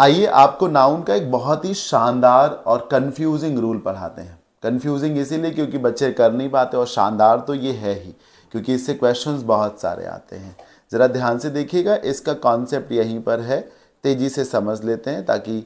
आइए आपको नाउन का एक बहुत ही शानदार और कंफ्यूजिंग रूल पढ़ाते हैं कंफ्यूजिंग इसीलिए क्योंकि बच्चे कर नहीं पाते और शानदार तो ये है ही क्योंकि इससे क्वेश्चंस बहुत सारे आते हैं ज़रा ध्यान से देखिएगा इसका कॉन्सेप्ट यहीं पर है तेज़ी से समझ लेते हैं ताकि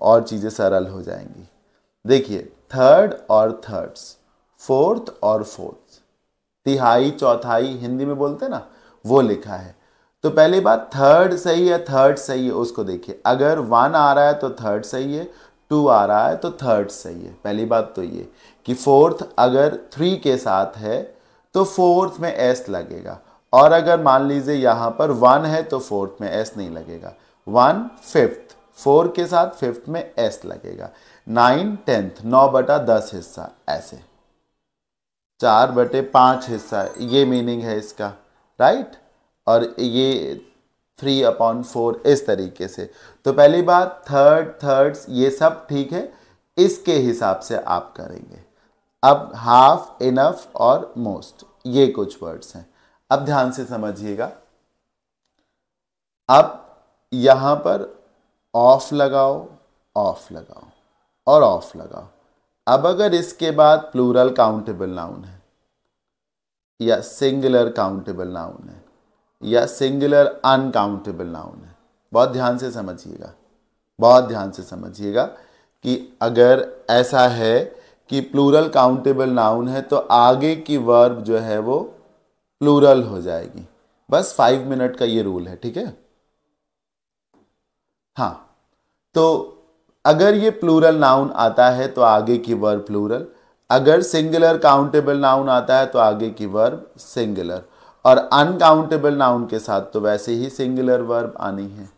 और चीज़ें सरल हो जाएंगी देखिए थर्ड और थर्ड्स फोर्थ और फोर्थ तिहाई चौथाई हिंदी में बोलते हैं ना वो लिखा है तो पहली बात थर्ड सही है थर्ड सही है उसको देखिए अगर वन आ रहा है तो थर्ड सही है टू आ रहा है तो थर्ड सही है पहली बात तो ये कि फोर्थ अगर थ्री के साथ है तो फोर्थ में एस लगेगा और अगर मान लीजिए यहाँ पर वन है तो फोर्थ में एस नहीं लगेगा वन फिफ्थ फोर के साथ फिफ्थ में एस लगेगा नाइन टेंथ नौ बटा दस हिस्सा ऐसे चार बटे पांच हिस्सा ये मीनिंग है इसका राइट और ये थ्री अपॉन फोर इस तरीके से तो पहली बार थर्ड थर्ड ये सब ठीक है इसके हिसाब से आप करेंगे अब हाफ इनफ और मोस्ट ये कुछ वर्ड्स हैं अब ध्यान से समझिएगा अब यहां पर ऑफ लगाओ ऑफ लगाओ और ऑफ लगाओ अब अगर इसके बाद प्लूरल काउंटेबल नाउन है या सिंगुलर काउंटेबल नाउन है या सिंगुलर अनकाउंटेबल नाउन है बहुत ध्यान से समझिएगा बहुत ध्यान से समझिएगा कि अगर ऐसा है कि प्लूरल काउंटेबल नाउन है तो आगे की वर्ब जो है वो प्लूरल हो जाएगी बस फाइव मिनट का ये रूल है ठीक है हाँ तो अगर ये प्लूरल नाउन आता है तो आगे की वर्ब प्लूरल अगर सिंगुलर काउंटेबल नाउन आता है तो आगे की वर्ब सिंगुलर और अनकाउंटेबल नाउन के साथ तो वैसे ही सिंगुलर वर्ब आनी है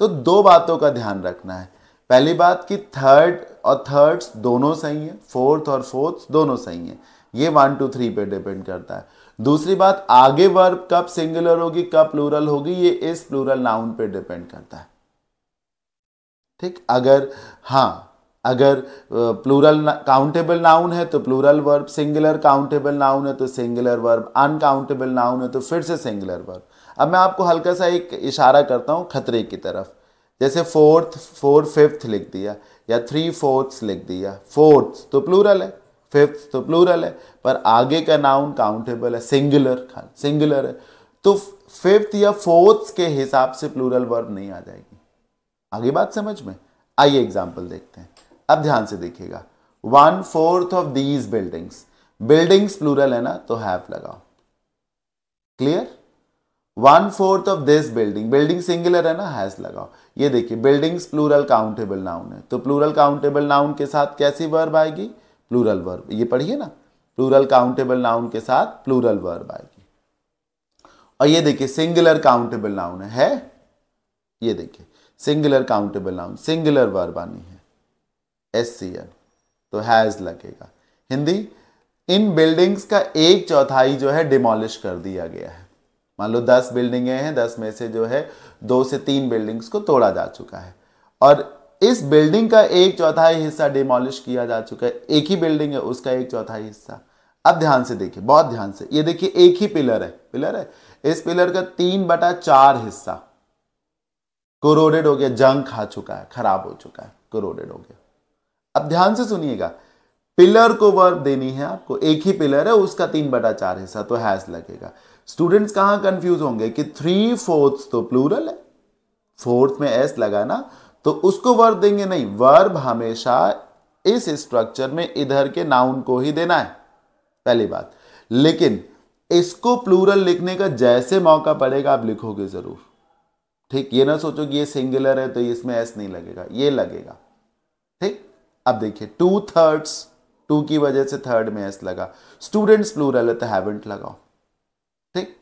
तो दो बातों का ध्यान रखना है पहली बात कि थर्ड और थर्ड्स दोनों सही हैं फोर्थ और फोर्थ दोनों सही हैं ये वन टू थ्री पे डिपेंड करता है दूसरी बात आगे वर्ब कब सिंगुलर होगी कब प्लूरल होगी ये इस प्लूरल नाउन पे डिपेंड करता है ठीक अगर हाँ अगर प्लूरल काउंटेबल नाउन है तो plural verb singular countable noun है तो सिंगुलर वर्ब अनकाउंटेबल नाउन है तो फिर से सिंगुलर वर्ब अब मैं आपको हल्का सा एक इशारा करता हूँ खतरे की तरफ जैसे फोर्थ फोर फिफ्थ लिख दिया या थ्री फोर्थ्स लिख दिया फोर्थ तो प्लूरल है फिफ्थ तो प्लूरल है पर आगे का नाउन काउंटेबल है सिंगुलर सिंगुलर है तो फिफ्थ या फोर्थ के हिसाब से प्लूरल वर्ब नहीं आ जाएगी आगे बात समझ में आइए एग्जाम्पल देखते हैं अब ध्यान से देखिएगा one fourth of these buildings buildings plural है ना तो हैव लगाओ clear one fourth of this building building singular है ना हैज लगाओ ये देखिए बिल्डिंग्स प्लूरल काउंटेबल नाउन है तो प्लूरल काउंटेबल नाउन के साथ कैसी वर्ब आएगी प्लूरल वर्ब ये पढ़िए ना प्लूरल काउंटेबल नाउन के साथ प्लूरल वर्ब आएगी और ये देखिए सिंगुलर काउंटेबल नाउन है ये देखिए singular countable noun singular verb आनी है एस सी एल तो हैज़ लगेगा हिंदी इन बिल्डिंग्स का एक चौथाई जो है डिमोलिश कर दिया गया है मान लो दस बिल्डिंगें हैं दस में से जो है दो से तीन बिल्डिंग्स को तोड़ा जा चुका है और इस बिल्डिंग का एक चौथाई हिस्सा डिमोलिश किया जा चुका है एक ही बिल्डिंग है उसका एक चौथाई हिस्सा अब ध्यान से देखिए बहुत ध्यान से ये देखिए एक ही पिलर है पिलर है इस पिलर का तीन बटा चार हिस्सा कोरोडेड हो गया जंग खा चुका है खराब हो चुका है कोरोडेड हो गया अब ध्यान से सुनिएगा पिलर को वर्ब देनी है आपको एक ही पिलर है उसका तीन बटा चार हिस्सा तो हैज लगेगा स्टूडेंट्स कहां कंफ्यूज होंगे कि थ्री फोर्थ तो प्लूरल है फोर्थ में एस लगाना तो उसको वर्ब देंगे नहीं वर्ब हमेशा इस स्ट्रक्चर में इधर के नाउन को ही देना है पहली बात लेकिन इसको प्लूरल लिखने का जैसे मौका पड़ेगा आप लिखोगे जरूर ठीक ये ना सोचो कि ये सिंगुलर है तो इसमें एस नहीं लगेगा ये लगेगा ठीक अब देखिए टू थर्ड्स टू की वजह से थर्ड में एस लगा स्टूडेंट्स प्लूरल है तो हैवेंट लगाओ ठीक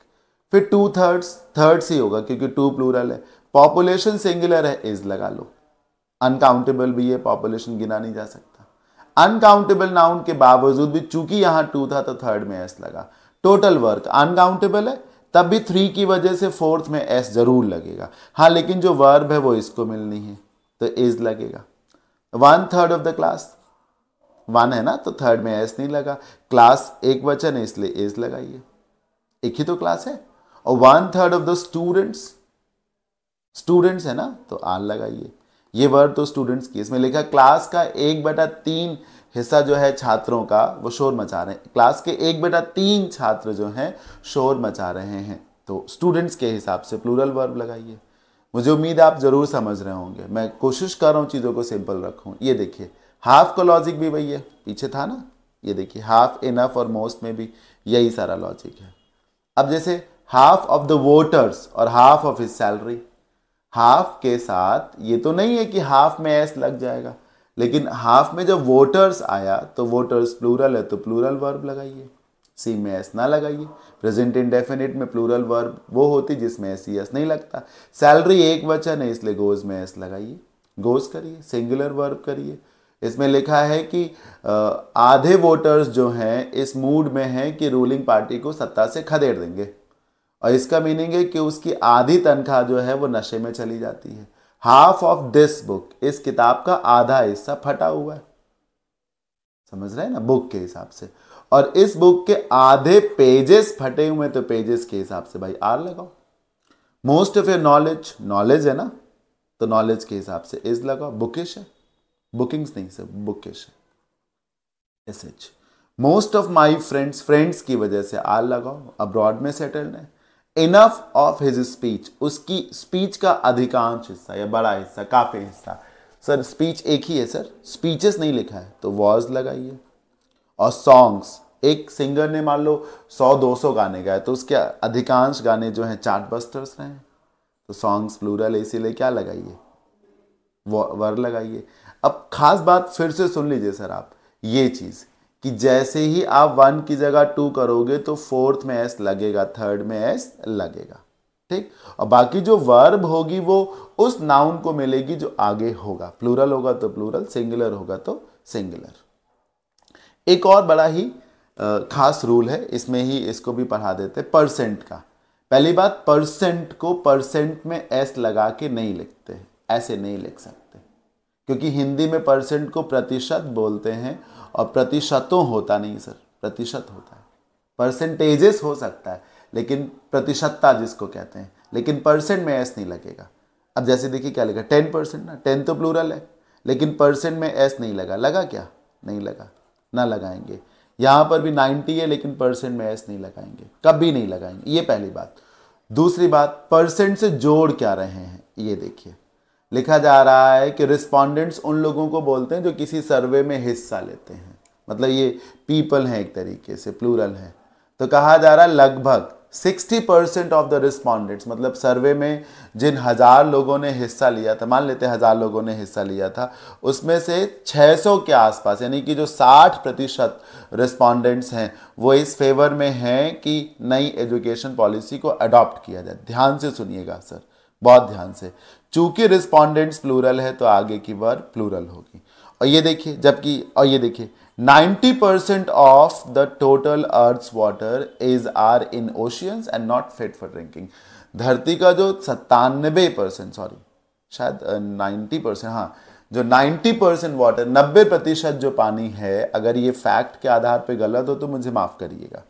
फिर टू थर्ड्स थर्ड्स ही होगा क्योंकि टू प्लूरल है पॉपुलेशन सिंगुलर है इज लगा लो अनकाउंटेबल भी है पॉपुलेशन गिना नहीं जा सकता अनकाउंटेबल नाउन के बावजूद भी चूंकि यहां टू था तो थर्ड में एस लगा टोटल वर्क अनकाउंटेबल है तब भी थ्री की वजह से फोर्थ में एस जरूर लगेगा हाँ लेकिन जो वर्ब है वो इसको मिलनी है तो इज लगेगा one third of the class one है ना तो थर्ड में एस नहीं लगा क्लास एक वचन है इसलिए एस लगाइए एक ही तो क्लास है और one third of the students students है ना तो आन लगाइए ये वर्ड तो स्टूडेंट्स की इसमें लिखा क्लास का एक बटा तीन हिस्सा जो है छात्रों का वो शोर मचा रहे हैं क्लास के एक बटा तीन छात्र जो हैं शोर मचा रहे हैं तो स्टूडेंट्स के हिसाब से प्लूरल वर्ब लगाइए मुझे उम्मीद आप ज़रूर समझ रहे होंगे मैं कोशिश कर रहा हूँ चीज़ों को सिंपल रखूँ ये देखिए हाफ का लॉजिक भी वही है पीछे था ना ये देखिए हाफ इनफ और मोस्ट में भी यही सारा लॉजिक है अब जैसे हाफ ऑफ द वोटर्स और half of his salary half के साथ ये तो नहीं है कि हाफ में एस लग जाएगा लेकिन हाफ में जब वोटर्स आया तो वोटर्स प्लूरल है तो प्लूरल वर्ब लगाइए सी में एस ना लगाइए प्रेजेंट इंडेफिनिट में प्लूरल वर्ब वो होती जिसमें एस सी एस नहीं लगता सैलरी एक वचन है इसलिए गोज में एस लगाइए गोज करिए सिंगुलर वर्ब करिए इसमें लिखा है कि आधे वोटर्स जो हैं इस मूड में हैं कि रूलिंग पार्टी को सत्ता से खदेड़ देंगे और इसका मीनिंग है कि उसकी आधी तनख्वाह जो है वो नशे में चली जाती है हाफ ऑफ दिस बुक इस किताब का आधा हिस्सा फटा हुआ है समझ रहे हैं ना बुक के हिसाब से और इस बुक के आधे पेजेस फटे हुए तो पेजेस के हिसाब से भाई आर लगाओ most of your knowledge knowledge है ना तो नॉलेज के हिसाब से इज लगाओ बुकिश है बुकिंग्स नहीं सर बुकिश है S H most of my friends friends की वजह से आर लगाओ अब्रॉड में सेटल्ड है इनफ ऑफ हिज स्पीच उसकी स्पीच का अधिकांश हिस्सा या बड़ा हिस्सा काफ़ी हिस्सा सर स्पीच एक ही है सर स्पीचेस नहीं लिखा है तो वॉज लगाइए और सॉन्ग्स एक सिंगर ने मान लो 100-200 गाने गाए तो उसके अधिकांश गाने जो हैं चार्ट बस्टर्स रहे तो सॉन्ग्स प्लूरल इसीलिए क्या लगाइए वर लगाइए अब खास बात फिर से सुन लीजिए सर आप ये चीज़ कि जैसे ही आप वन की जगह टू करोगे तो फोर्थ में एस लगेगा थर्ड में एस लगेगा ठीक और बाकी जो वर्ब होगी वो उस नाउन को मिलेगी जो आगे होगा प्लूरल होगा तो प्लूरल सिंगुलर होगा तो सिंगुलर एक और बड़ा ही ख़ास रूल है इसमें ही इसको भी पढ़ा देते हैं परसेंट का पहली बात परसेंट को परसेंट में एस लगा के नहीं लिखते ऐसे नहीं लिख सकते क्योंकि हिंदी में परसेंट को प्रतिशत बोलते हैं और प्रतिशतों होता नहीं सर प्रतिशत होता है परसेंटेजेस हो सकता है लेकिन प्रतिशतता जिसको कहते हैं लेकिन परसेंट में एस नहीं लगेगा अब जैसे देखिए क्या लगेगा टेन परसेंट ना टेन तो प्लूरल है लेकिन परसेंट में एस नहीं लगा लगा क्या नहीं लगा ना लगाएंगे यहाँ पर भी 90 है लेकिन परसेंट में एस नहीं लगाएंगे कभी नहीं लगाएंगे ये पहली बात दूसरी बात परसेंट से जोड़ क्या रहे हैं ये देखिए लिखा जा रहा है कि रिस्पॉन्डेंट्स उन लोगों को बोलते हैं जो किसी सर्वे में हिस्सा लेते हैं मतलब ये पीपल हैं एक तरीके से प्लूरल है तो कहा जा रहा है लगभग sixty percent of the respondents मतलब सर्वे में जिन हज़ार लोगों ने हिस्सा लिया था मान लेते हैं हज़ार लोगों ने हिस्सा लिया था उसमें से 600 के आसपास यानी कि जो 60 प्रतिशत रिस्पॉन्डेंट्स हैं वो इस फेवर में हैं कि नई एजुकेशन पॉलिसी को अडॉप्ट किया जाए ध्यान से सुनिएगा सर बहुत ध्यान से चूँकि रिस्पॉन्डेंट्स प्लूरल है तो आगे की वर्ड प्लूरल होगी और ये देखिए जबकि और ये देखिए 90% of the total earth's water is are in oceans and not fit for drinking धरती का जो सत्तानबे परसेंट सॉरी शायद नाइन्टी परसेंट हाँ जो नाइन्टी परसेंट वाटर नब्बे प्रतिशत जो पानी है अगर ये फैक्ट के आधार पे गलत हो तो मुझे माफ़ करिएगा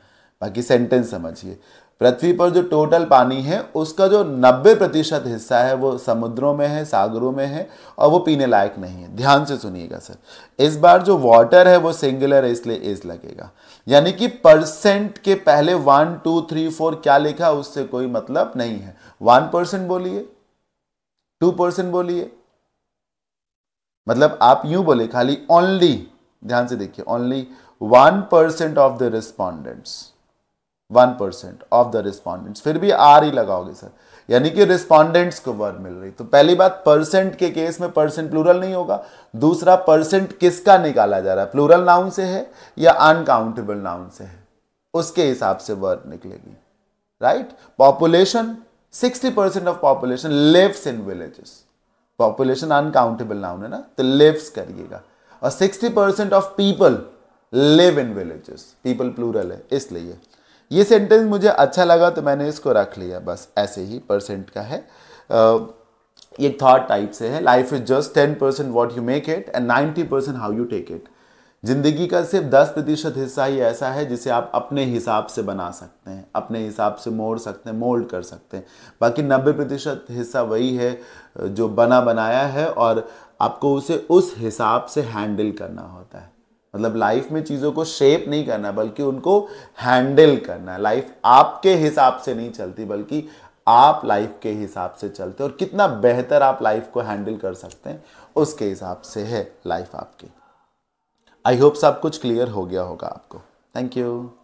बाकी सेंटेंस समझिए पृथ्वी पर जो टोटल पानी है उसका जो 90 प्रतिशत हिस्सा है वो समुद्रों में है सागरों में है और वो पीने लायक नहीं है ध्यान से सुनिएगा सर इस बार जो वाटर है वो सिंगुलर है इसलिए इज लगेगा यानी कि परसेंट के पहले वन टू थ्री फोर क्या लिखा उससे कोई मतलब नहीं है वन परसेंट बोलिए टू परसेंट बोलिए मतलब आप यूं बोले खाली ओनली ध्यान से देखिए only one percent of the respondents one percent of the respondents फिर भी आर ही लगाओगे सर यानी कि रिस्पॉन्डेंट्स को वर्ड मिल रही तो पहली बात परसेंट के केस में परसेंट प्लूरल नहीं होगा दूसरा परसेंट किसका निकाला जा रहा है प्लूरल नाउन से है या अनकाउंटेबल नाउन से है उसके हिसाब से वर्ड निकलेगी right population sixty percent of population lives in villages population uncountable noun है ना तो लिव्स करिएगा और sixty percent of people live in villages people plural है इसलिए ये सेंटेंस मुझे अच्छा लगा तो मैंने इसको रख लिया बस ऐसे ही परसेंट का है ये थॉट टाइप से है life is just ten percent what you make it and ninety percent how you take it जिंदगी का सिर्फ दस प्रतिशत हिस्सा ही ऐसा है जिसे आप अपने हिसाब से बना सकते हैं अपने हिसाब से मोड़ सकते हैं मोल्ड कर सकते हैं बाकी नब्बे प्रतिशत हिस्सा वही है जो बना बनाया है और आपको उसे उस हिसाब से हैंडल करना होता है मतलब लाइफ में चीज़ों को शेप नहीं करना बल्कि उनको हैंडल करना लाइफ आपके हिसाब से नहीं चलती बल्कि आप लाइफ के हिसाब से चलते और कितना बेहतर आप लाइफ को हैंडल कर सकते हैं उसके हिसाब से है लाइफ आपकी आई होप सब कुछ क्लियर हो गया होगा आपको थैंक यू